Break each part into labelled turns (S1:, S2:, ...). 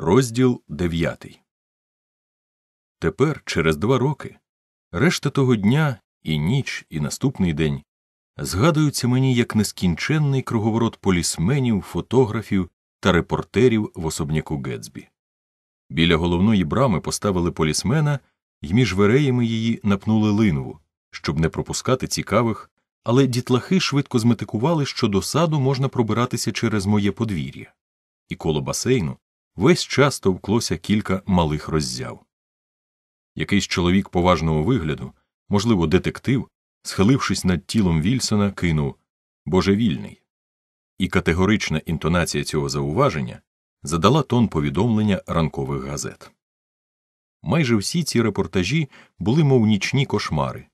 S1: Розділ дев'ятий. Тепер, через два роки, решта того дня, і ніч, і наступний день згадуються мені як нескінченний круговорот полісменів, фотографів та репортерів в особняку Гетсбі. Біля головної брами поставили полісмена і між вереями її напнули линву, щоб не пропускати цікавих, але дітлахи швидко зметикували, що до саду можна пробиратися через моє подвір'я, і коло басейну весь час товклося кілька малих роззяв. Якийсь чоловік поважного вигляду, можливо, детектив, схилившись над тілом Вільсона, кинув Божевільний. І категорична інтонація цього зауваження задала тон повідомлення ранкових газет. Майже всі ці репортажі були мов нічні кошмари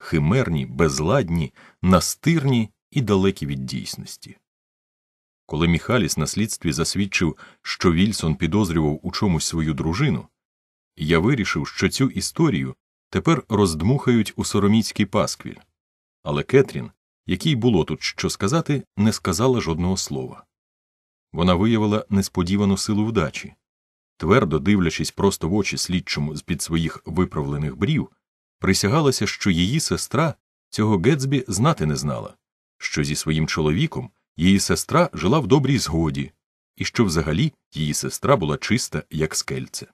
S1: химерні, безладні, настирні і далекі від дійсності. Коли Міхаліс на слідстві засвідчив, що Вільсон підозрював у чомусь свою дружину, я вирішив, що цю історію тепер роздмухають у сороміцький пасквіль. Але Кетрін, якій було тут що сказати, не сказала жодного слова. Вона виявила несподівану силу вдачі. Твердо дивлячись просто в очі слідчому з під своїх виправлених брів, присягалася, що її сестра цього Гетсбі знати не знала, що зі своїм чоловіком її сестра жила в добрій згоді, і що взагалі її сестра була чиста, як скельце.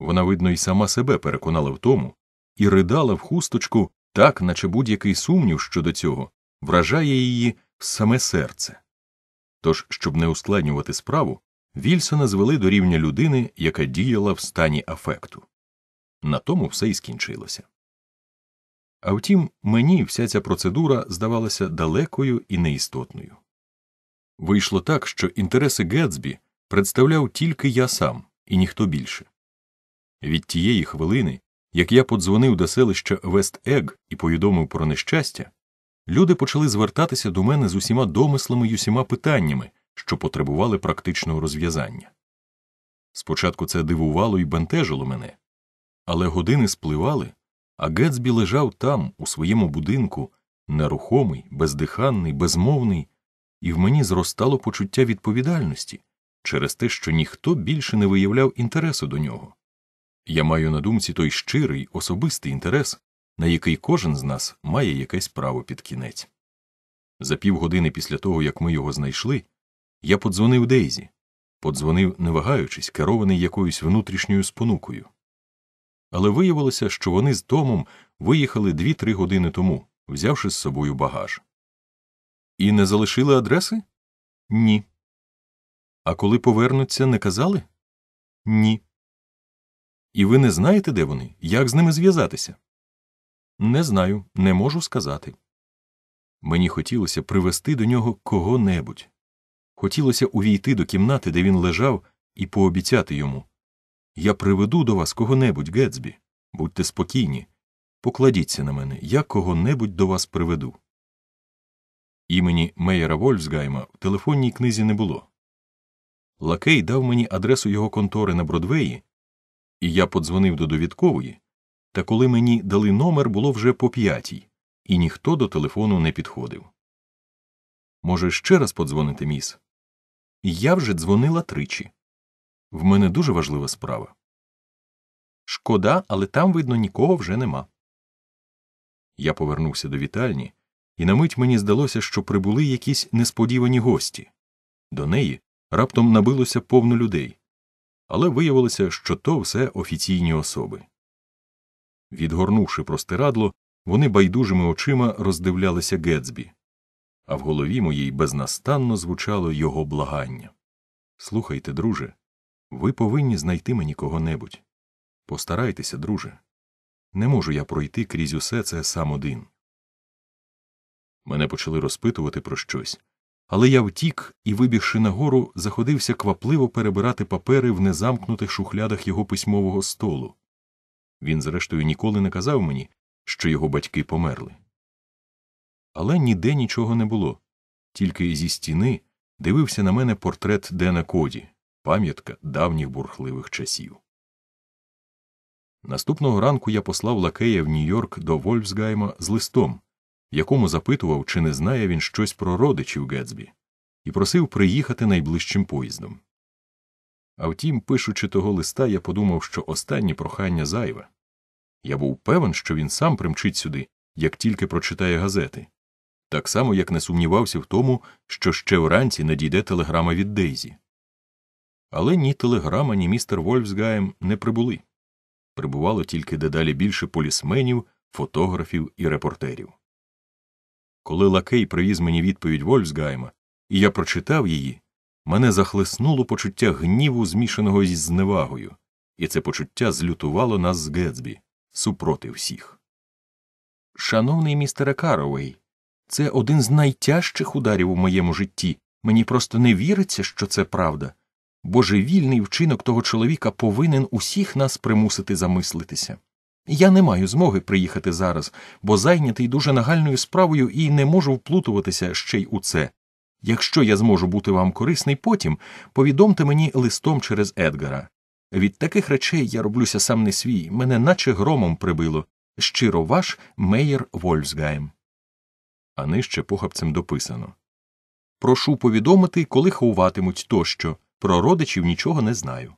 S1: Вона, видно, і сама себе переконала в тому і ридала в хусточку так, наче будь-який сумнів щодо цього, вражає її саме серце. Тож, щоб не ускладнювати справу, Вільсона звели до рівня людини, яка діяла в стані афекту. На тому все і скінчилося. А втім, мені вся ця процедура здавалася далекою і неістотною. Вийшло так, що інтереси Гетсбі представляв тільки я сам і ніхто більше. Від тієї хвилини, як я подзвонив до селища Вест Ег і повідомив про нещастя, люди почали звертатися до мене з усіма домислами й усіма питаннями, що потребували практичного розв'язання. Спочатку це дивувало і бентежило мене, але години спливали. А Гетсбі лежав там, у своєму будинку, нерухомий, бездиханний, безмовний, і в мені зростало почуття відповідальності через те, що ніхто більше не виявляв інтересу до нього. Я маю на думці той щирий, особистий інтерес, на який кожен з нас має якесь право під кінець. За півгодини після того, як ми його знайшли, я подзвонив Дейзі, подзвонив, не вагаючись, керований якоюсь внутрішньою спонукою але виявилося, що вони з Томом виїхали дві-три години тому, взявши з собою багаж. І не залишили адреси? Ні. А коли повернуться, не казали? Ні. І ви не знаєте, де вони? Як з ними зв'язатися? Не знаю, не можу сказати. Мені хотілося привести до нього кого небудь. Хотілося увійти до кімнати, де він лежав, і пообіцяти йому я приведу до вас кого-небудь, Гетсбі. Будьте спокійні. Покладіться на мене, я кого-небудь до вас приведу. Імені Мейера Вольфсгайма в телефонній книзі не було. Лакей дав мені адресу його контори на Бродвеї, і я подзвонив до довідкової, та коли мені дали номер, було вже по п'ятій, і ніхто до телефону не підходив. Може, ще раз подзвонити, міс? Я вже дзвонила тричі. В мене дуже важлива справа. Шкода, але там, видно, нікого вже нема. Я повернувся до вітальні, і на мить мені здалося, що прибули якісь несподівані гості. До неї раптом набилося повно людей, але виявилося, що то все офіційні особи. Відгорнувши простирадло, вони байдужими очима роздивлялися Гетсбі, а в голові моїй безнастанно звучало його благання Слухайте, друже. Ви повинні знайти мені кого-небудь. Постарайтеся, друже. Не можу я пройти крізь усе це сам один. Мене почали розпитувати про щось, але я втік і, вибігши нагору, заходився квапливо перебирати папери в незамкнутих шухлядах його письмового столу. Він, зрештою, ніколи не казав мені, що його батьки померли. Але ніде нічого не було, тільки зі стіни дивився на мене портрет Дена Коді пам'ятка давніх бурхливих часів. Наступного ранку я послав лакея в Нью-Йорк до Вольфсгайма з листом, в якому запитував, чи не знає він щось про родичів Гетсбі, і просив приїхати найближчим поїздом. А втім, пишучи того листа, я подумав, що останнє прохання зайве. Я був певен, що він сам примчить сюди, як тільки прочитає газети, так само як не сумнівався в тому, що ще вранці надійде телеграма від Дейзі. Але ні телеграма, ні містер Вольфсгаєм не прибули. Прибувало тільки дедалі більше полісменів, фотографів і репортерів. Коли лакей привіз мені відповідь Вольфсгайма, і я прочитав її, мене захлеснуло почуття гніву, змішаного зі зневагою, і це почуття злютувало нас з Гетсбі супроти всіх. Шановний містере Каровей, це один з найтяжчих ударів у моєму житті. Мені просто не віриться, що це правда божевільний вчинок того чоловіка повинен усіх нас примусити замислитися. Я не маю змоги приїхати зараз, бо зайнятий дуже нагальною справою і не можу вплутуватися ще й у це. Якщо я зможу бути вам корисний потім, повідомте мені листом через Едгара. Від таких речей я роблюся сам не свій, мене наче громом прибило. Щиро ваш Мейер Вольфсгайм. А нижче похабцем дописано Прошу повідомити, коли ховатимуть тощо. Про родичів нічого не знаю.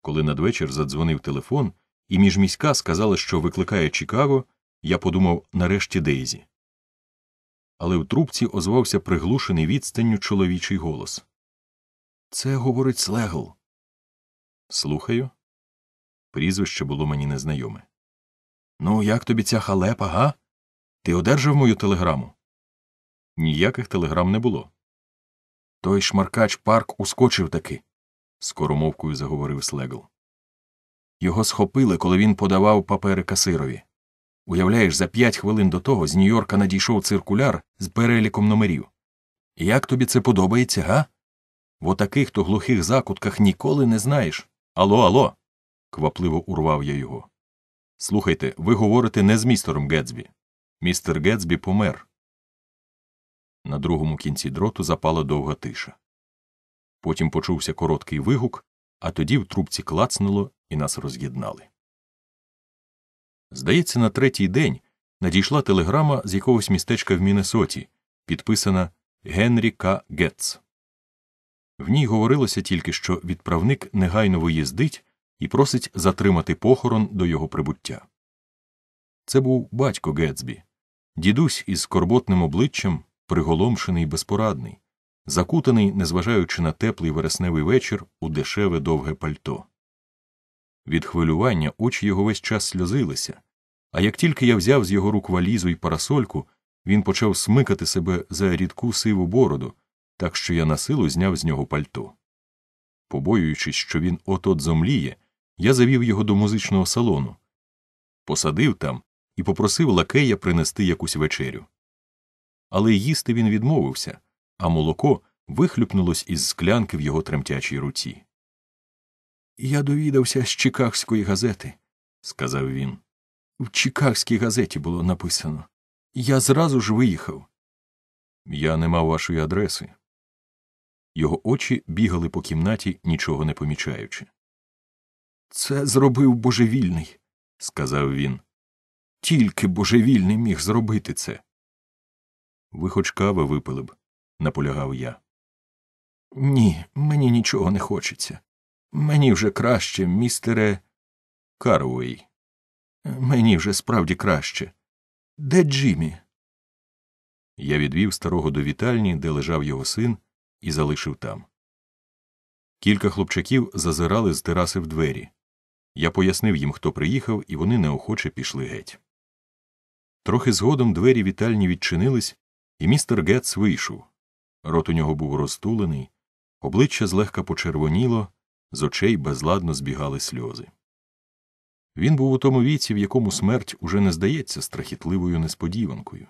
S1: Коли надвечір задзвонив телефон, і міжміська сказали, що викликає Чикаго, я подумав нарешті Дейзі. Але в трубці озвався приглушений відстанню чоловічий голос. Це говорить слегл. Слухаю. Прізвище було мені незнайоме. Ну, як тобі ця халепа, га? Ти одержав мою телеграму? Ніяких телеграм не було. Той шмаркач парк ускочив таки, скоромовкою заговорив Слегл. Його схопили, коли він подавав папери касирові. Уявляєш, за п'ять хвилин до того з Нью-Йорка надійшов циркуляр з переліком номерів. Як тобі це подобається, га? В отаких то глухих закутках ніколи не знаєш. Алло, алло. квапливо урвав я його. Слухайте, ви говорите не з містером Гетсбі. Містер Гетсбі помер. На другому кінці дроту запала довга тиша. Потім почувся короткий вигук, а тоді в трубці клацнуло і нас роз'єднали. Здається, на третій день надійшла телеграма з якогось містечка в Міннесоті, підписана Генрі К. Гетц. В ній говорилося тільки, що відправник негайно виїздить і просить затримати похорон до його прибуття. Це був батько Гетсбі, дідусь із скорботним обличчям приголомшений і безпорадний, закутаний, незважаючи на теплий вересневий вечір, у дешеве довге пальто. Від хвилювання очі його весь час сльозилися, а як тільки я взяв з його рук валізу і парасольку, він почав смикати себе за рідку сиву бороду, так що я на силу зняв з нього пальто. Побоюючись, що він от от зомліє, я завів його до музичного салону, посадив там і попросив лакея принести якусь вечерю але їсти він відмовився, а молоко вихлюпнулось із склянки в його тремтячій руці. Я довідався з Чикагської газети, сказав він. В Чикагській газеті було написано. Я зразу ж виїхав. Я не мав вашої адреси. Його очі бігали по кімнаті, нічого не помічаючи. Це зробив божевільний, сказав він. Тільки божевільний міг зробити це. Ви хоч кави випили б, наполягав я. Ні, мені нічого не хочеться. Мені вже краще, містере. Карвей. Мені вже справді краще. Де Джиммі? Я відвів старого до вітальні, де лежав його син, і залишив там. Кілька хлопчаків зазирали з тераси в двері. Я пояснив їм, хто приїхав, і вони неохоче пішли геть. Трохи згодом двері вітальні відчинились, і містер Гетц вийшов. Рот у нього був розтулений, обличчя злегка почервоніло, з очей безладно збігали сльози. Він був у тому віці, в якому смерть уже не здається страхітливою несподіванкою.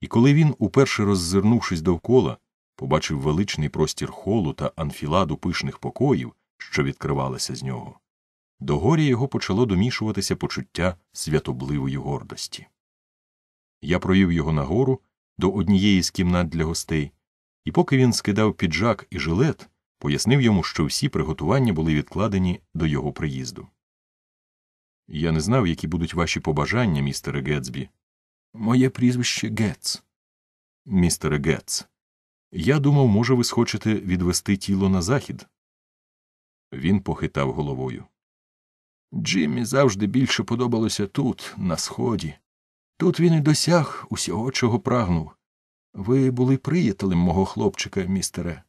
S1: І коли він, уперше роззирнувшись довкола, побачив величний простір холу та анфіладу пишних покоїв, що відкривалися з нього, до горя його почало домішуватися почуття святобливої гордості. Я провів його нагору до однієї з кімнат для гостей, і поки він скидав піджак і жилет, пояснив йому, що всі приготування були відкладені до його приїзду. Я не знав, які будуть ваші побажання, містере Гетсбі. Моє прізвище Гетс. Містере Гетс, я думав, може, ви схочете відвести тіло на захід. Він похитав головою. Джиммі завжди більше подобалося тут, на сході. Тут він і досяг усього, чого прагнув. Ви були приятелем мого хлопчика, містере.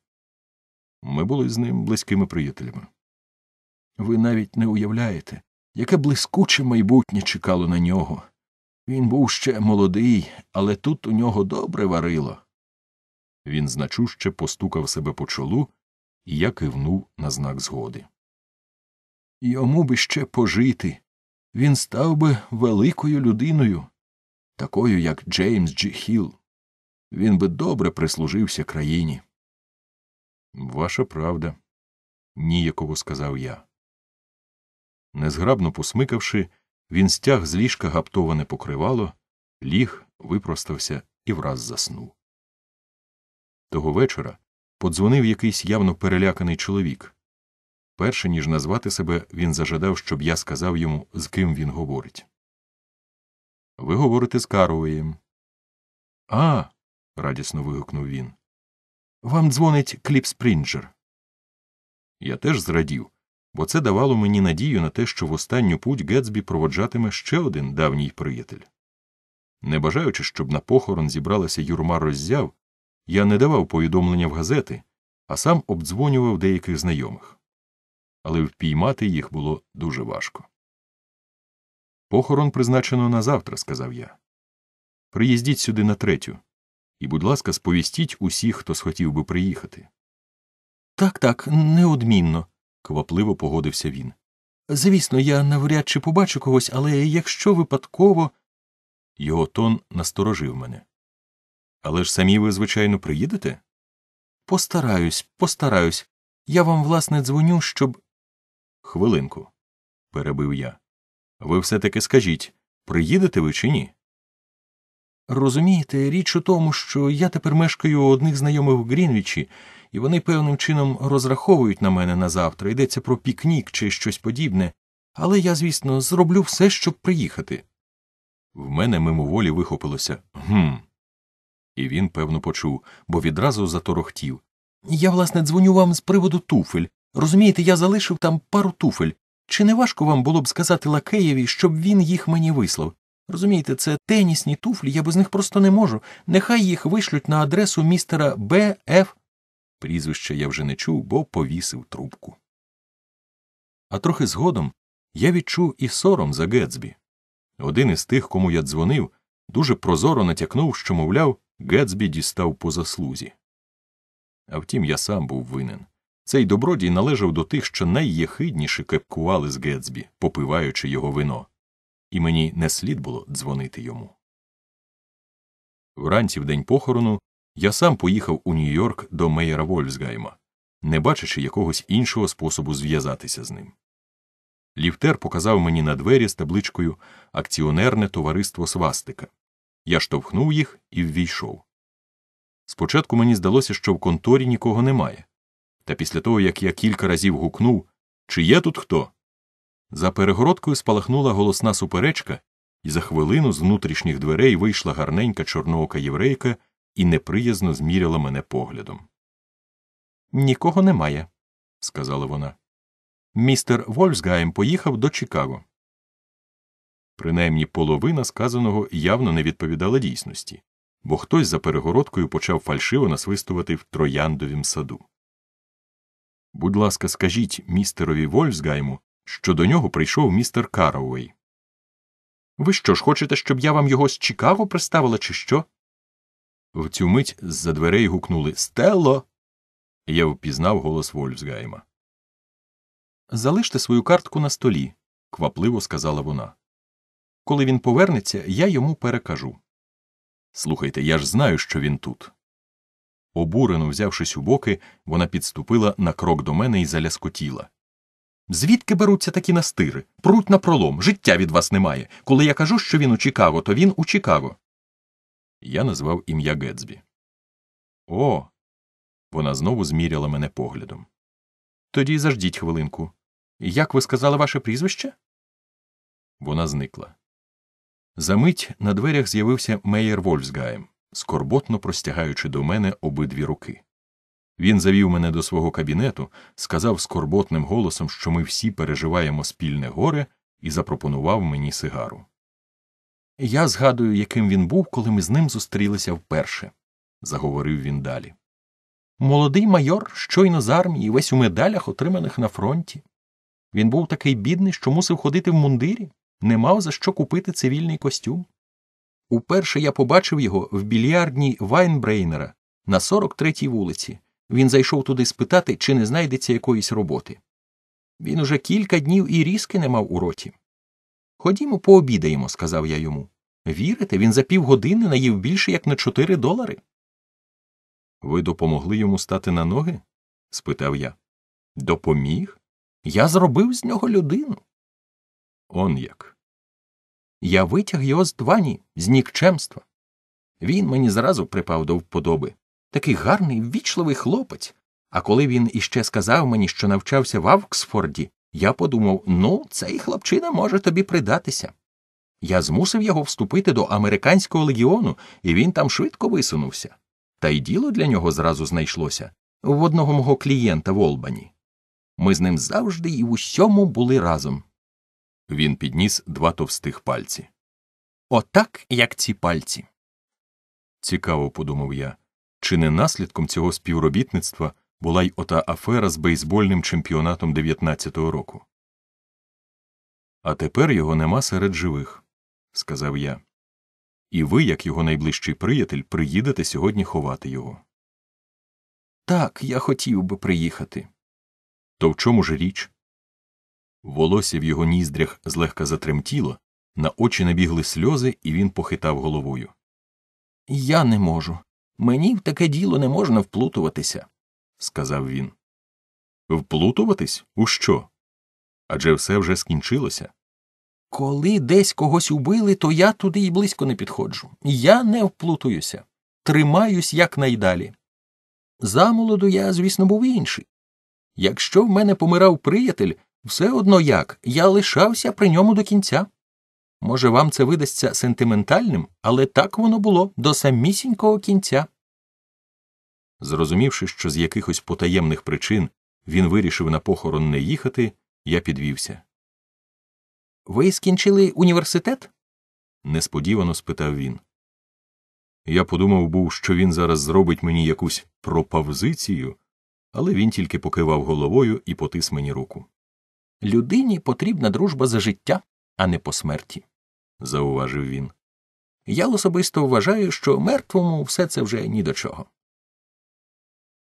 S1: Ми були з ним близькими приятелями. Ви навіть не уявляєте, яке блискуче майбутнє чекало на нього. Він був ще молодий, але тут у нього добре варило. Він значуще постукав себе по чолу, і я кивнув на знак згоди. Йому би ще пожити. Він став би великою людиною такою як Джеймс Джі Хілл. Він би добре прислужився країні. Ваша правда, ніяково сказав я. Незграбно посмикавши, він стяг з ліжка гаптоване покривало, ліг, випростався і враз заснув. Того вечора подзвонив якийсь явно переляканий чоловік. Перше ніж назвати себе, він зажадав, щоб я сказав йому, з ким він говорить. Ви говорите з Каровоєм. А. радісно вигукнув він. Вам дзвонить Кліп Спрінджер. Я теж зрадів, бо це давало мені надію на те, що в останню путь Гетсбі проводжатиме ще один давній приятель. Не бажаючи, щоб на похорон зібралася юрма роззяв, я не давав повідомлення в газети, а сам обдзвонював деяких знайомих. Але впіймати їх було дуже важко. Похорон призначено на завтра, сказав я. Приїздіть сюди на третю. І, будь ласка, сповістіть усіх, хто схотів би приїхати. Так, так, неодмінно, квапливо погодився він. Звісно, я навряд чи побачу когось, але якщо випадково. Його тон насторожив мене. Але ж самі ви, звичайно, приїдете? Постараюсь, постараюсь. Я вам, власне, дзвоню, щоб. Хвилинку, перебив я. Ви все-таки скажіть приїдете ви чи ні? Розумієте, річ у тому, що я тепер мешкаю у одних знайомих у Грінвічі, і вони певним чином розраховують на мене на завтра, йдеться про пікнік чи щось подібне, але я, звісно, зроблю все, щоб приїхати. В мене мимоволі вихопилося гм. І він, певно, почув, бо відразу заторохтів. Я, власне, дзвоню вам з приводу туфель. Розумієте, я залишив там пару туфель. Чи не важко вам було б сказати лакеєві, щоб він їх мені вислав? Розумієте, це тенісні туфлі, я без них просто не можу. Нехай їх вишлють на адресу містера Б. Ф. Прізвище я вже не чув, бо повісив трубку. А трохи згодом я відчув і сором за Гетсбі. Один із тих, кому я дзвонив, дуже прозоро натякнув, що, мовляв, Гетсбі дістав по заслузі. А втім, я сам був винен. Цей добродій належав до тих, що найєхидніше кепкували з Гетсбі, попиваючи його вино, і мені не слід було дзвонити йому. Вранці в день похорону я сам поїхав у Нью-Йорк до Мейера Вольфсгайма, не бачачи якогось іншого способу зв'язатися з ним. Ліфтер показав мені на двері з табличкою Акціонерне товариство Свастика. Я штовхнув їх і ввійшов. Спочатку мені здалося, що в конторі нікого немає. Та після того, як я кілька разів гукнув Чи є тут хто? За перегородкою спалахнула голосна суперечка, і за хвилину з внутрішніх дверей вийшла гарненька чорноока єврейка і неприязно зміряла мене поглядом. Нікого немає, сказала вона. Містер Вольфсгаєм поїхав до Чикаго. Принаймні половина сказаного явно не відповідала дійсності, бо хтось за перегородкою почав фальшиво насвистувати в трояндовім саду. Будь ласка, скажіть містерові Вольфсгайму, що до нього прийшов містер Карауей. Ви що ж хочете, щоб я вам його з Чикаго представила, чи що? В цю мить з-за дверей гукнули Стелло. Я впізнав голос Вольфсгайма. Залиште свою картку на столі, квапливо сказала вона. Коли він повернеться, я йому перекажу. Слухайте, я ж знаю, що він тут. Обурено взявшись у боки, вона підступила на крок до мене і заляскотіла. Звідки беруться такі настири? Пруть на пролом, життя від вас немає. Коли я кажу, що він у Чикаго, то він у Чикаго. Я назвав ім'я Гетсбі. О. Вона знову зміряла мене поглядом. Тоді заждіть хвилинку. Як ви сказали ваше прізвище? Вона зникла. Замить на дверях з'явився меєр Вольфсгаєм скорботно простягаючи до мене обидві руки. Він завів мене до свого кабінету, сказав скорботним голосом, що ми всі переживаємо спільне горе, і запропонував мені сигару. Я згадую, яким він був, коли ми з ним зустрілися вперше, заговорив він далі. Молодий майор щойно з армії, весь у медалях, отриманих на фронті. Він був такий бідний, що мусив ходити в мундирі, не мав за що купити цивільний костюм. Уперше я побачив його в більярдні Вайнбрейнера на 43-й вулиці. Він зайшов туди спитати, чи не знайдеться якоїсь роботи. Він уже кілька днів і різки не мав у роті. Ходімо, пообідаємо, сказав я йому. Вірите, він за півгодини наїв більше як на 4 долари. Ви допомогли йому стати на ноги? спитав я. Допоміг? Я зробив з нього людину. Он як. Я витяг його з твані, з нікчемства. Він мені зразу припав до вподоби. Такий гарний, ввічливий хлопець. А коли він іще сказав мені, що навчався в Авксфорді, я подумав ну, цей хлопчина може тобі придатися. Я змусив його вступити до американського легіону, і він там швидко висунувся. Та й діло для нього зразу знайшлося в одного мого клієнта в Олбані. Ми з ним завжди і в усьому були разом. Він підніс два товстих пальці. Отак, як ці пальці. Цікаво, подумав я, чи не наслідком цього співробітництва була й ота афера з бейсбольним чемпіонатом 19-го року. А тепер його нема серед живих, сказав я. І ви, як його найближчий приятель, приїдете сьогодні ховати його. Так, я хотів би приїхати. То в чому ж річ? Волосся в його ніздрях злегка затремтіло, на очі набігли сльози, і він похитав головою. Я не можу. Мені в таке діло не можна вплутуватися, сказав він. Вплутуватись? У що? Адже все вже скінчилося. Коли десь когось убили, то я туди і близько не підходжу. Я не вплутуюся, тримаюсь якнайдалі. Замолоду я, звісно, був інший. Якщо в мене помирав приятель, все одно як, я лишався при ньому до кінця. Може, вам це видасться сентиментальним, але так воно було до самісінького кінця. Зрозумівши, що з якихось потаємних причин він вирішив на похорон не їхати, я підвівся. Ви скінчили університет? несподівано спитав він. Я подумав був, що він зараз зробить мені якусь пропозицію, але він тільки покивав головою і потис мені руку людині потрібна дружба за життя, а не по смерті, зауважив він. Я особисто вважаю, що мертвому все це вже ні до чого.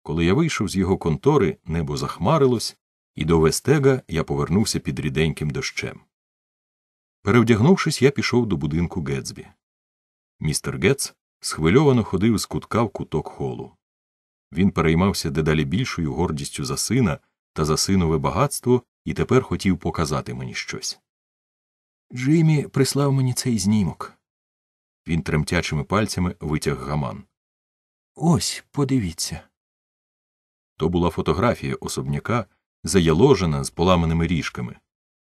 S1: Коли я вийшов з його контори, небо захмарилось, і до Вестега я повернувся під ріденьким дощем. Перевдягнувшись, я пішов до будинку Гетсбі. Містер Гетс схвильовано ходив з кутка в куток холу. Він переймався дедалі більшою гордістю за сина та за синове багатство і тепер хотів показати мені щось. Джиммі прислав мені цей знімок. Він тремтячими пальцями витяг гаман. Ось подивіться. То була фотографія особняка, заяложена з поламаними ріжками.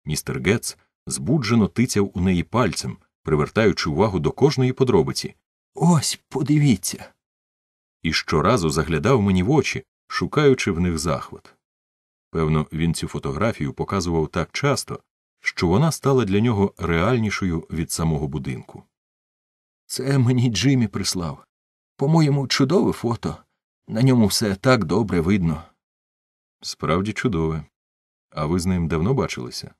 S1: Містер Гетц збуджено тицяв у неї пальцем, привертаючи увагу до кожної подробиці. Ось подивіться. І щоразу заглядав мені в очі, шукаючи в них захват. Певно, він цю фотографію показував так часто, що вона стала для нього реальнішою від самого будинку. Це мені Джиммі прислав. По-моєму, чудове фото. На ньому все так добре видно. Справді чудове. А ви з ним давно бачилися?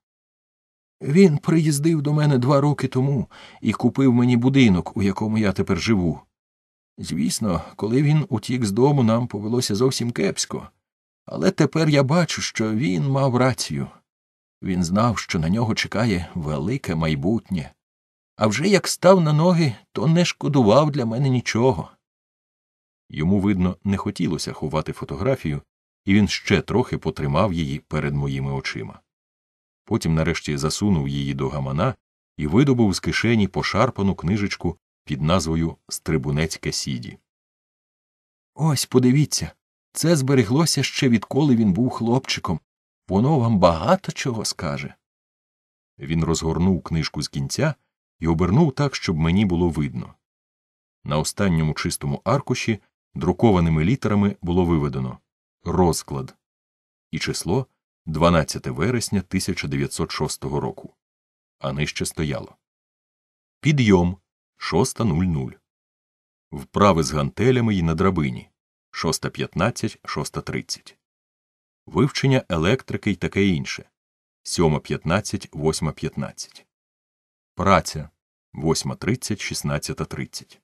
S1: Він приїздив до мене два роки тому і купив мені будинок, у якому я тепер живу. Звісно, коли він утік з дому, нам повелося зовсім кепсько. Але тепер я бачу, що він мав рацію. Він знав, що на нього чекає велике майбутнє. А вже як став на ноги, то не шкодував для мене нічого. Йому, видно, не хотілося ховати фотографію, і він ще трохи потримав її перед моїми очима. Потім, нарешті, засунув її до гамана і видобув з кишені пошарпану книжечку під назвою Стрибунецьке сіді. Ось подивіться. Це збереглося ще відколи він був хлопчиком. Воно вам багато чого скаже. Він розгорнув книжку з кінця і обернув так, щоб мені було видно. На останньому чистому аркуші друкованими літерами було виведено розклад і число 12 вересня 1906 року. А нижче стояло Підйом 6.00. Вправи з гантелями і на драбині. 6.15, 6.30. Вивчення електрики й таке інше 7.15, 8.15. Праця 8.30, 16.30.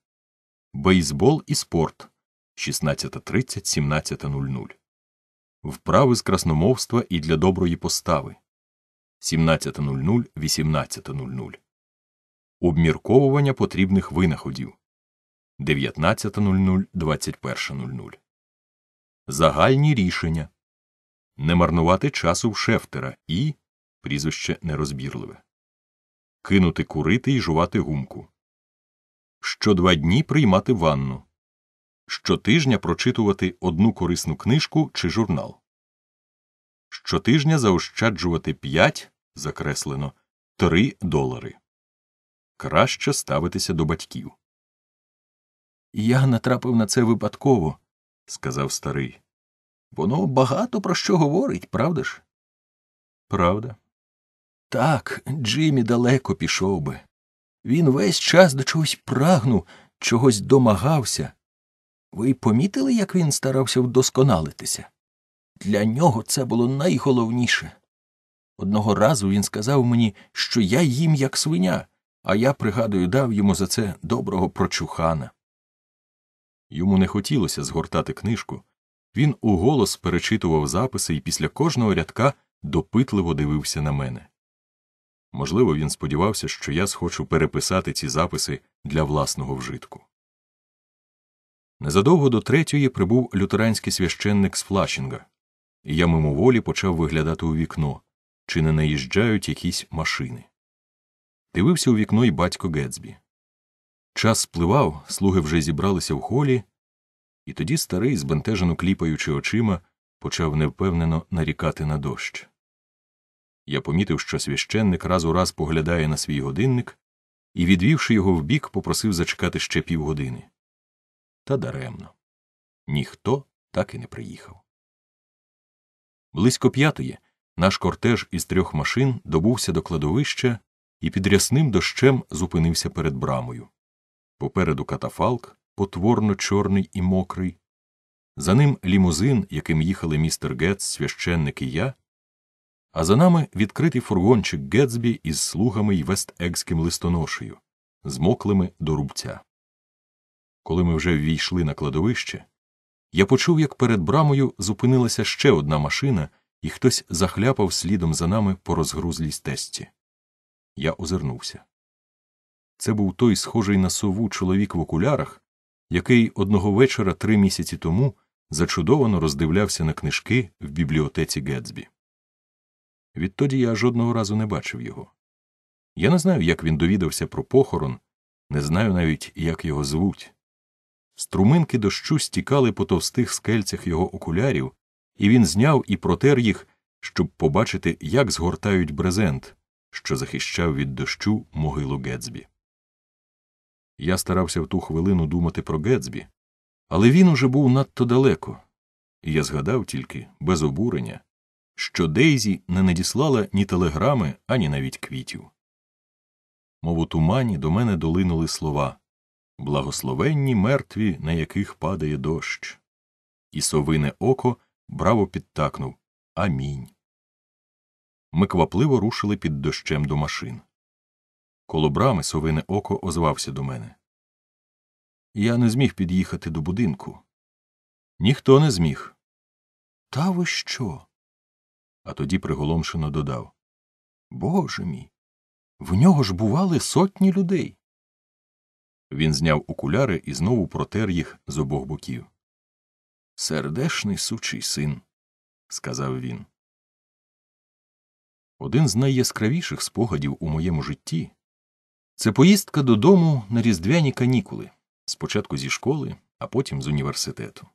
S1: Бейсбол і спорт 16.30, 17.00. Вправи з красномовства і для доброї постави 17.00, 18.00. Обмірковування потрібних винаходів 19.00 21.00. Загальні рішення не марнувати часу в шефтера і прізвище нерозбірливе, кинути курити і жувати гумку. Що два дні приймати ванну. Щотижня прочитувати одну корисну книжку чи журнал. Щотижня заощаджувати 5 закреслено 3 долари. Краще ставитися до батьків. Я натрапив на це випадково, сказав старий. Воно багато про що говорить, правда ж? Правда? Так, Джимі далеко пішов би. Він весь час до чогось прагнув, чогось домагався. Ви помітили, як він старався вдосконалитися? Для нього це було найголовніше. Одного разу він сказав мені, що я їм як свиня, а я, пригадую, дав йому за це доброго прочухана. Йому не хотілося згортати книжку. Він уголос перечитував записи і після кожного рядка допитливо дивився на мене. Можливо, він сподівався, що я схочу переписати ці записи для власного вжитку. Незадовго до третьої прибув лютеранський священник з Флашінга, і я мимоволі почав виглядати у вікно, чи не наїжджають якісь машини. Дивився у вікно й батько Гетсбі. Час спливав, слуги вже зібралися в холі, і тоді старий, збентежено кліпаючи очима, почав невпевнено нарікати на дощ. Я помітив, що священник раз у раз поглядає на свій годинник і, відвівши його вбік, попросив зачекати ще півгодини. Та даремно ніхто так і не приїхав. Близько п'ятої наш кортеж із трьох машин добувся до кладовища і під рясним дощем зупинився перед брамою. Попереду катафалк, потворно чорний і мокрий. За ним лімузин, яким їхали містер Гетц, священник і я, а за нами відкритий фургончик Гетсбі із слугами й Вест Екським листоношею, змоклими до рубця. Коли ми вже ввійшли на кладовище, я почув, як перед брамою зупинилася ще одна машина, і хтось захляпав слідом за нами по розгрузлій стесці. Я озирнувся. Це був той схожий на сову чоловік в окулярах, який одного вечора три місяці тому зачудовано роздивлявся на книжки в бібліотеці Гетсбі. Відтоді я жодного разу не бачив його. Я не знаю, як він довідався про похорон, не знаю навіть, як його звуть. Струминки дощу стікали по товстих скельцях його окулярів, і він зняв і протер їх, щоб побачити, як згортають брезент, що захищав від дощу могилу Гетсбі. Я старався в ту хвилину думати про Гетсбі, але він уже був надто далеко, і я згадав тільки, без обурення, що Дейзі не надіслала ні телеграми, ані навіть квітів. Мов у тумані до мене долинули слова Благословенні мертві, на яких падає дощ. І совине око браво підтакнув Амінь. Ми квапливо рушили під дощем до машин. Коло брами совине око озвався до мене. Я не зміг під'їхати до будинку. Ніхто не зміг. Та ви що? А тоді приголомшено додав Боже мій. В нього ж бували сотні людей. Він зняв окуляри і знову протер їх з обох боків. Сердешний сучий син, сказав він. Один з найяскравіших спогадів у моєму житті це поїздка додому на різдвяні канікули, спочатку зі школи, а потім з університету.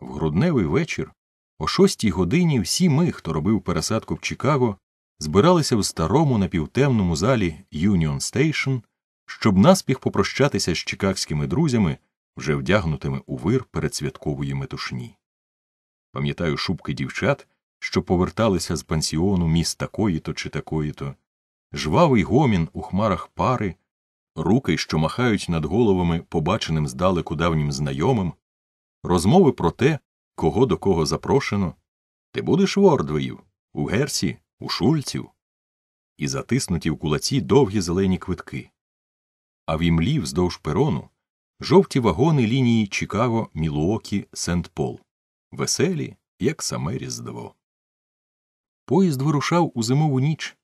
S1: В грудневий вечір о шостій годині всі ми, хто робив пересадку в Чикаго, збиралися в старому напівтемному залі Union Station, щоб наспіх попрощатися з чикагськими друзями, вже вдягнутими у вир перед передсвяткової метушні. Пам'ятаю шубки дівчат, що поверталися з пансіону міст такої-то чи такої-то, жвавий гомін у хмарах пари, руки, що махають над головами побаченим здалеку давнім знайомим, розмови про те, кого до кого запрошено. Ти будеш в Ордвеїв, у герсі, у шульців, і затиснуті в кулаці довгі зелені квитки. А в імлі вздовж перону жовті вагони лінії Чикаго, Мілуокі, Сент Пол, веселі, як саме Різдво. Поїзд вирушав у зимову ніч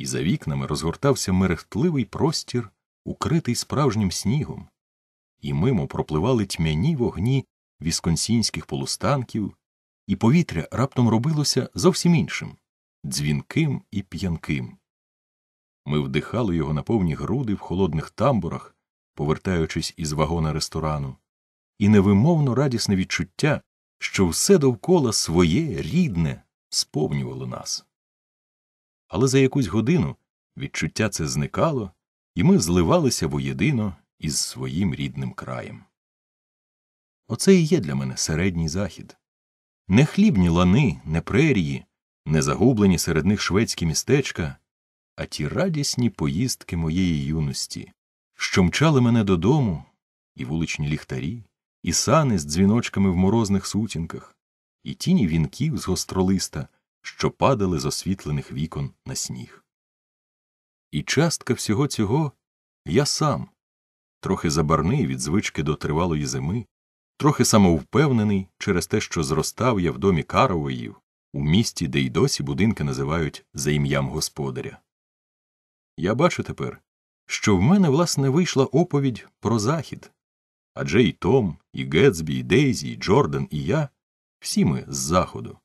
S1: і за вікнами розгортався мерехтливий простір, укритий справжнім снігом, і мимо пропливали тьмяні вогні вісконсінських полустанків, і повітря раптом робилося зовсім іншим дзвінким і п'янким. Ми вдихали його на повні груди в холодних тамбурах, повертаючись із вагона ресторану, і невимовно радісне відчуття, що все довкола своє рідне сповнювало нас але за якусь годину відчуття це зникало, і ми зливалися воєдино із своїм рідним краєм. Оце і є для мене середній захід. Не хлібні лани, не прерії, не загублені серед них шведські містечка, а ті радісні поїздки моєї юності, що мчали мене додому, і вуличні ліхтарі, і сани з дзвіночками в морозних сутінках, і тіні вінків з гостролиста що падали з освітлених вікон на сніг. І частка всього цього я сам, трохи забарний від звички до тривалої зими, трохи самовпевнений через те, що зростав я в домі Каровоїв, у місті, де й досі будинки називають за ім'ям господаря. Я бачу тепер, що в мене, власне, вийшла оповідь про захід. Адже і Том, і Гетсбі, і Дейзі, і Джордан, і я всі ми з заходу.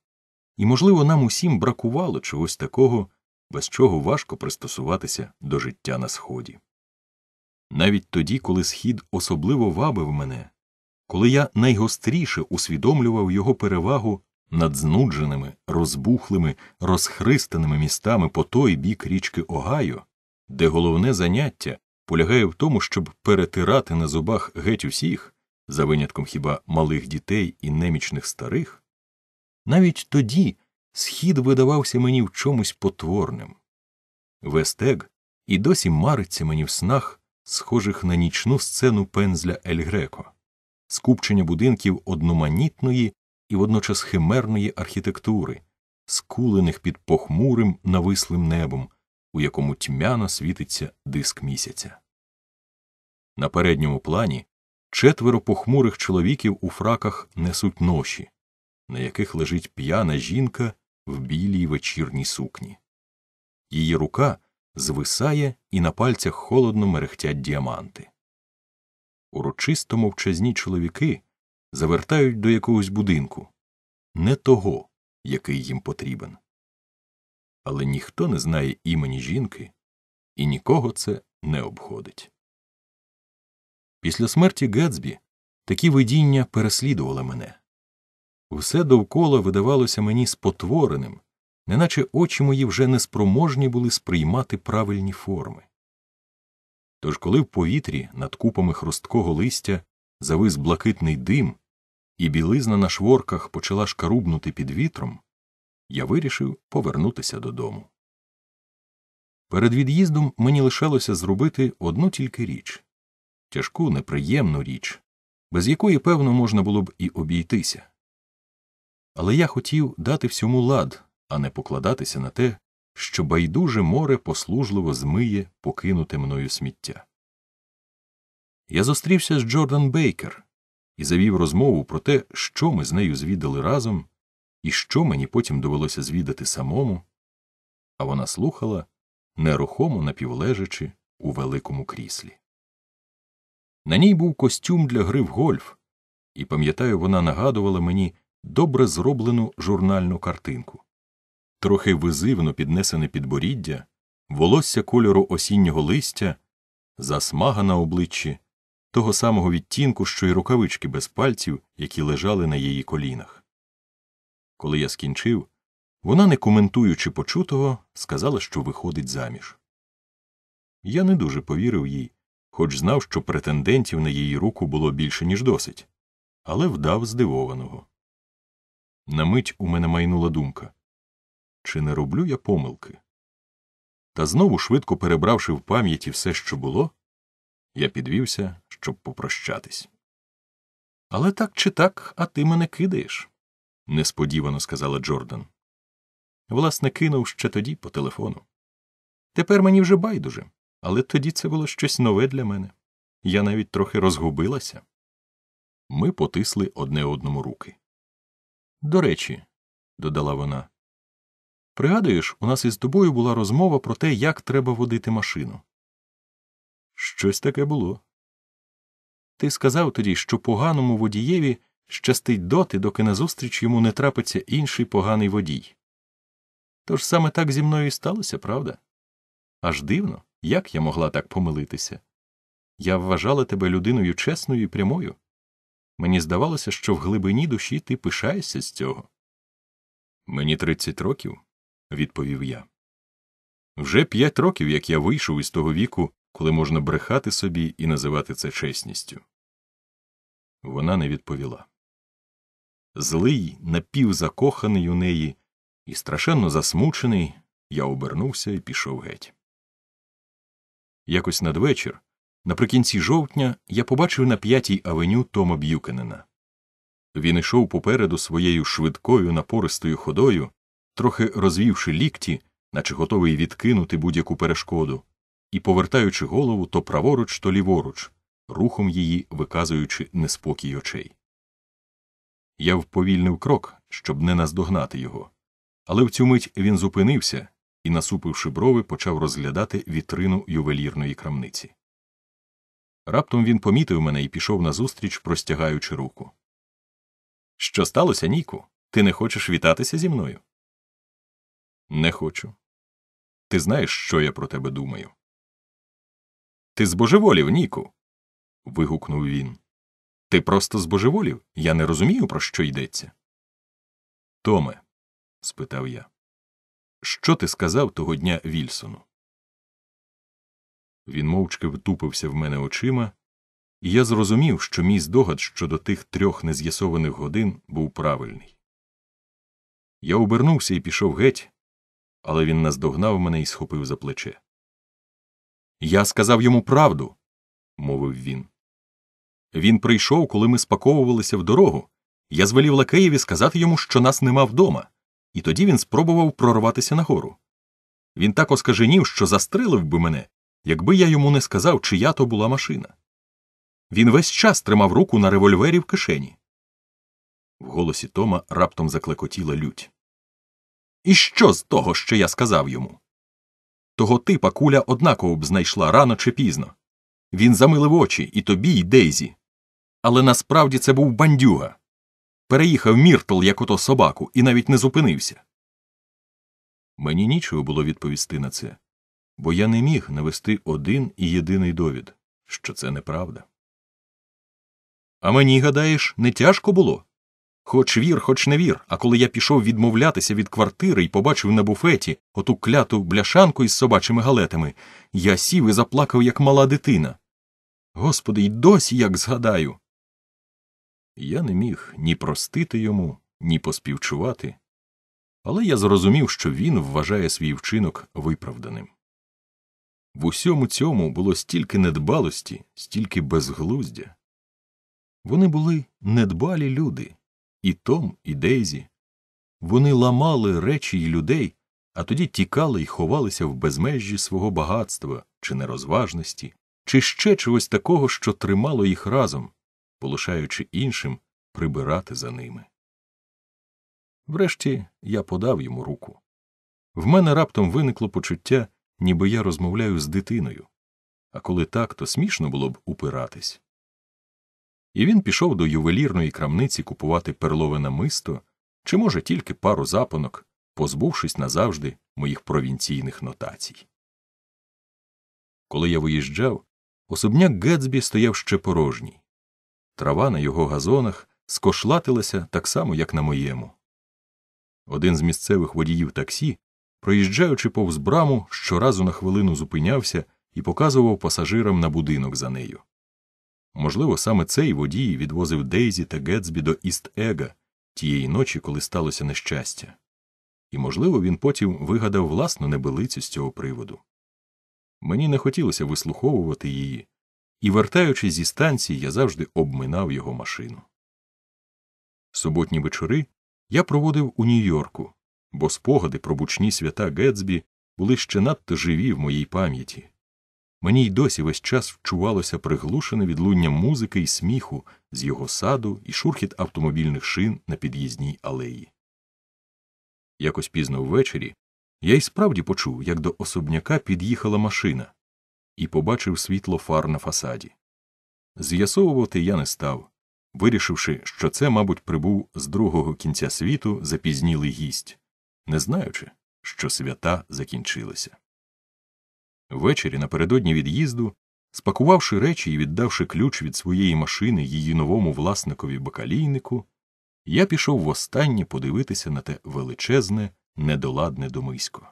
S1: І, можливо, нам усім бракувало чогось такого, без чого важко пристосуватися до життя на сході. Навіть тоді, коли схід особливо вабив мене, коли я найгостріше усвідомлював його перевагу над знудженими, розбухлими, розхристаними містами по той бік річки Огайо, де головне заняття полягає в тому, щоб перетирати на зубах геть усіх, за винятком хіба малих дітей і немічних старих. Навіть тоді схід видавався мені в чомусь потворним. Вестег і досі мариться мені в снах, схожих на нічну сцену пензля Ель Греко, скупчення будинків одноманітної і водночас химерної архітектури, скулених під похмурим навислим небом, у якому тьмяно світиться диск місяця. На передньому плані четверо похмурих чоловіків у фраках несуть ноші на яких лежить п'яна жінка в білій вечірній сукні. Її рука звисає і на пальцях холодно мерехтять діаманти. Урочисто мовчазні чоловіки завертають до якогось будинку, не того, який їм потрібен. Але ніхто не знає імені жінки, і нікого це не обходить. Після смерті Гетсбі такі видіння переслідували мене. Все довкола видавалося мені спотвореним, неначе очі мої вже неспроможні були сприймати правильні форми. Тож, коли в повітрі над купами хросткого листя завис блакитний дим, і білизна на шворках почала шкарубнути під вітром, я вирішив повернутися додому. Перед від'їздом мені лишалося зробити одну тільки річ тяжку, неприємну річ, без якої, певно, можна було б і обійтися. Але я хотів дати всьому лад, а не покладатися на те, що байдуже море послужливо змиє покинуте мною сміття. Я зустрівся з Джордан Бейкер і завів розмову про те, що ми з нею звідали разом, і що мені потім довелося звідати самому, а вона слухала, нерухомо напівлежачи у великому кріслі. На ній був костюм для гри в гольф, і, пам'ятаю, вона нагадувала мені добре зроблену журнальну картинку. Трохи визивно піднесене підборіддя, волосся кольору осіннього листя, засмага на обличчі, того самого відтінку, що й рукавички без пальців, які лежали на її колінах. Коли я скінчив, вона, не коментуючи почутого, сказала, що виходить заміж. Я не дуже повірив їй, хоч знав, що претендентів на її руку було більше, ніж досить, але вдав здивованого. На мить у мене майнула думка чи не роблю я помилки? Та знову, швидко перебравши в пам'яті все, що було, я підвівся, щоб попрощатись. Але так чи так, а ти мене кидаєш, несподівано сказала Джордан. Власне, кинув ще тоді по телефону. Тепер мені вже байдуже, але тоді це було щось нове для мене. Я навіть трохи розгубилася. Ми потисли одне одному руки. До речі, додала вона. Пригадуєш, у нас із тобою була розмова про те, як треба водити машину. Щось таке було. Ти сказав тоді, що поганому водієві щастить доти, доки назустріч йому не трапиться інший поганий водій. Тож саме так зі мною і сталося, правда? Аж дивно, як я могла так помилитися. Я вважала тебе людиною чесною і прямою. Мені здавалося, що в глибині душі ти пишаєшся з цього. Мені тридцять років, відповів я. Вже п'ять років, як я вийшов із того віку, коли можна брехати собі і називати це чесністю. Вона не відповіла. Злий, напівзакоханий у неї і страшенно засмучений, я обернувся і пішов геть. Якось надвечір, Наприкінці жовтня я побачив на п'ятій авеню Тома Б'юкенена. Він йшов попереду своєю швидкою напористою ходою, трохи розвівши лікті, наче готовий відкинути будь-яку перешкоду, і повертаючи голову то праворуч, то ліворуч, рухом її виказуючи неспокій очей. Я вповільнив крок, щоб не наздогнати його. Але в цю мить він зупинився і, насупивши брови, почав розглядати вітрину ювелірної крамниці. Раптом він помітив мене і пішов назустріч, простягаючи руку. Що сталося, Ніку? Ти не хочеш вітатися зі мною? Не хочу. Ти знаєш, що я про тебе думаю. Ти збожеволів, Ніку. вигукнув він. Ти просто збожеволів? Я не розумію, про що йдеться. Томе, спитав я, що ти сказав того дня Вільсону? Він мовчки втупився в мене очима, і я зрозумів, що мій здогад щодо тих трьох нез'ясованих годин був правильний. Я обернувся і пішов геть, але він наздогнав мене і схопив за плече. Я сказав йому правду, мовив він. Він прийшов, коли ми спаковувалися в дорогу. Я звелів лакеєві сказати йому, що нас нема вдома, і тоді він спробував прорватися нагору. Він так оскаженів, що застрелив би мене, якби я йому не сказав, чия то була машина. Він весь час тримав руку на револьвері в кишені. В голосі Тома раптом заклекотіла лють. І що з того, що я сказав йому? Того типа куля однаково б знайшла рано чи пізно. Він замилив очі і тобі, і Дейзі. Але насправді це був бандюга. Переїхав Міртл, як ото собаку, і навіть не зупинився. Мені нічого було відповісти на це бо я не міг навести один і єдиний довід, що це неправда. А мені, гадаєш, не тяжко було? Хоч вір, хоч не вір, а коли я пішов відмовлятися від квартири і побачив на буфеті оту кляту бляшанку із собачими галетами, я сів і заплакав, як мала дитина. Господи, й досі як згадаю. Я не міг ні простити йому, ні поспівчувати, але я зрозумів, що він вважає свій вчинок виправданим. В усьому цьому було стільки недбалості, стільки безглуздя. Вони були недбалі люди, і Том, і Дейзі. Вони ламали речі й людей, а тоді тікали й ховалися в безмежжі свого багатства чи нерозважності, чи ще чогось такого, що тримало їх разом, полишаючи іншим прибирати за ними. Врешті я подав йому руку. В мене раптом виникло почуття, ніби я розмовляю з дитиною, а коли так, то смішно було б упиратись. І він пішов до ювелірної крамниці купувати перлове намисто чи, може, тільки пару запонок, позбувшись назавжди моїх провінційних нотацій. Коли я виїжджав, особняк Гетсбі стояв ще порожній. Трава на його газонах скошлатилася так само, як на моєму. Один з місцевих водіїв таксі проїжджаючи повз браму, щоразу на хвилину зупинявся і показував пасажирам на будинок за нею. Можливо, саме цей водій відвозив Дейзі та Гетсбі до Іст Ега тієї ночі, коли сталося нещастя, і, можливо, він потім вигадав власну небелицю з цього приводу. Мені не хотілося вислуховувати її, і, вертаючись зі станції, я завжди обминав його машину. Суботні вечори я проводив у Нью-Йорку, бо спогади про бучні свята Гетсбі були ще надто живі в моїй пам'яті. Мені й досі весь час вчувалося приглушене відлуння музики і сміху з його саду і шурхіт автомобільних шин на під'їзній алеї. Якось пізно ввечері я й справді почув, як до особняка під'їхала машина, і побачив світло фар на фасаді. З'ясовувати я не став, вирішивши, що це, мабуть, прибув з другого кінця світу запізнілий гість не знаючи, що свята закінчилися. Ввечері напередодні від'їзду, спакувавши речі і віддавши ключ від своєї машини її новому власникові бакалійнику, я пішов востаннє подивитися на те величезне, недоладне домисько.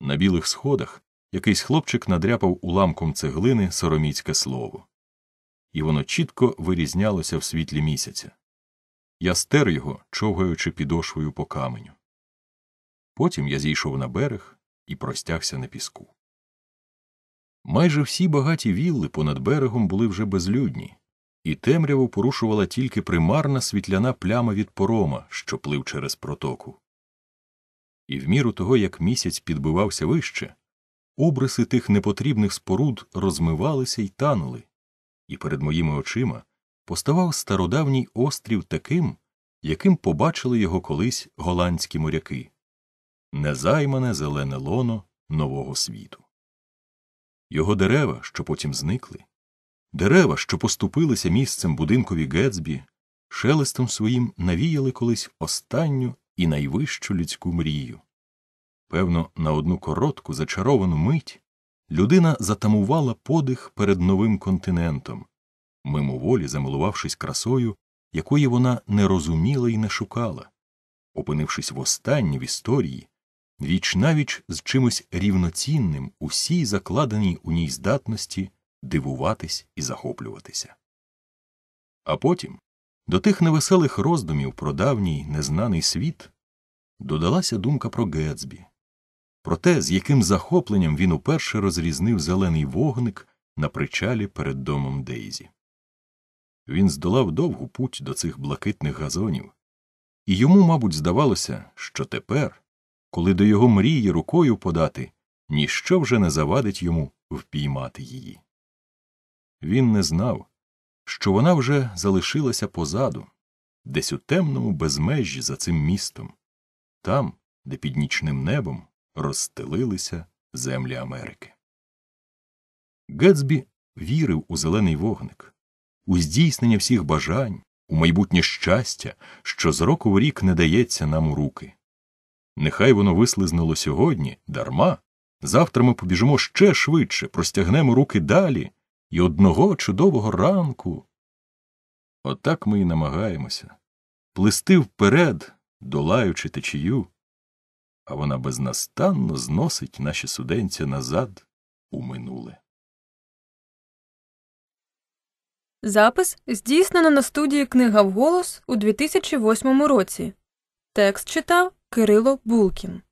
S1: На білих сходах якийсь хлопчик надряпав уламком цеглини сороміцьке слово, і воно чітко вирізнялося в світлі місяця. Я стер його, човгаючи підошвою по каменю. Потім я зійшов на берег і простягся на піску. Майже всі багаті вілли понад берегом були вже безлюдні, і темряву порушувала тільки примарна світляна пляма від порома, що плив через протоку. І в міру того, як місяць підбивався вище, обриси тих непотрібних споруд розмивалися й танули, і перед моїми очима поставав стародавній острів таким, яким побачили його колись голландські моряки незаймане зелене лоно нового світу. Його дерева, що потім зникли, дерева, що поступилися місцем будинкові Гетсбі, шелестом своїм навіяли колись останню і найвищу людську мрію. Певно, на одну коротку зачаровану мить людина затамувала подих перед новим континентом, мимоволі замилувавшись красою, якої вона не розуміла і не шукала, опинившись востаннє в історії, віч навіч з чимось рівноцінним усій закладеній у ній здатності дивуватись і захоплюватися. А потім до тих невеселих роздумів про давній незнаний світ додалася думка про Гетсбі, про те, з яким захопленням він уперше розрізнив зелений вогник на причалі перед домом Дейзі. Він здолав довгу путь до цих блакитних газонів, і йому, мабуть, здавалося, що тепер, коли до його мрії рукою подати, ніщо вже не завадить йому впіймати її. Він не знав, що вона вже залишилася позаду, десь у темному безмежі за цим містом, там, де під нічним небом розстелилися землі Америки. Гетсбі вірив у зелений вогник, у здійснення всіх бажань, у майбутнє щастя, що з року в рік не дається нам у руки. Нехай воно вислизнуло сьогодні, дарма. Завтра ми побіжимо ще швидше, простягнемо руки далі і одного чудового ранку. Отак ми і намагаємося плисти вперед, долаючи течію, а вона безнастанно зносить наші суденці назад у минуле. Запис здійснено на студії книга вголос у 2008 році. Текст читав Кирило Булкін